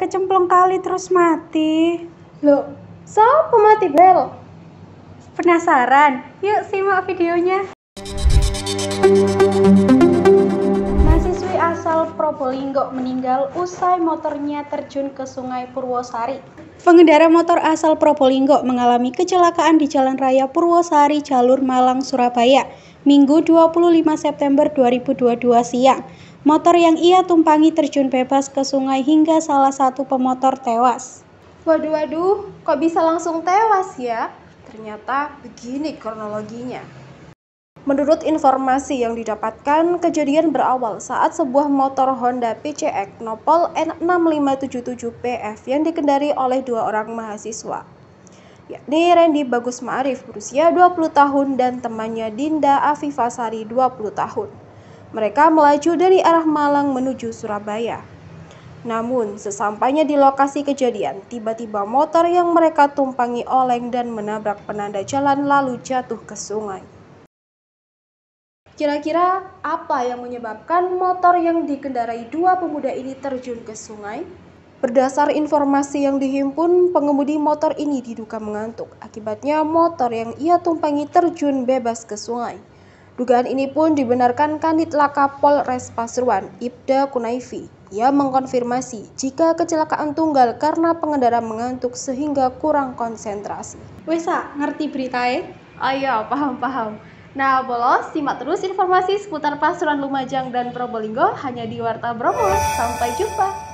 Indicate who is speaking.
Speaker 1: kecemplung kali terus mati. Loh, so mati, Bel? Penasaran? Yuk simak videonya. Probolinggo meninggal usai motornya terjun ke Sungai Purwosari. Pengendara motor asal Probolinggo mengalami kecelakaan di Jalan Raya Purwosari jalur Malang Surabaya Minggu 25 September 2022 siang. Motor yang ia tumpangi terjun bebas ke sungai hingga salah satu pemotor tewas. Waduh waduh, kok bisa langsung
Speaker 2: tewas ya? Ternyata begini kronologinya. Menurut informasi yang didapatkan, kejadian berawal saat sebuah motor Honda PCX Nopol N6577PF yang dikendari oleh dua orang mahasiswa, yakni Randy Bagus Ma'arif berusia 20 tahun dan temannya Dinda Afifasari 20 tahun. Mereka melaju dari arah Malang menuju Surabaya. Namun, sesampainya di lokasi kejadian, tiba-tiba motor yang mereka tumpangi oleng dan menabrak penanda jalan lalu jatuh ke sungai. Kira-kira apa yang menyebabkan motor yang dikendarai dua pemuda ini terjun ke sungai? Berdasar informasi yang dihimpun, pengemudi motor ini diduga mengantuk. Akibatnya motor yang ia tumpangi terjun bebas ke sungai. Dugaan ini pun dibenarkan Kanit Laka Polres Pasuruan, Ibda Kunaifi. Ia mengkonfirmasi jika kecelakaan tunggal karena pengendara mengantuk sehingga kurang konsentrasi. Wesa, ngerti beritae? Ayo, ah, iya, paham-paham. Nah, bolos, simak terus informasi seputar Pasuruan Lumajang dan Probolinggo hanya di Warta Bromo. Sampai jumpa!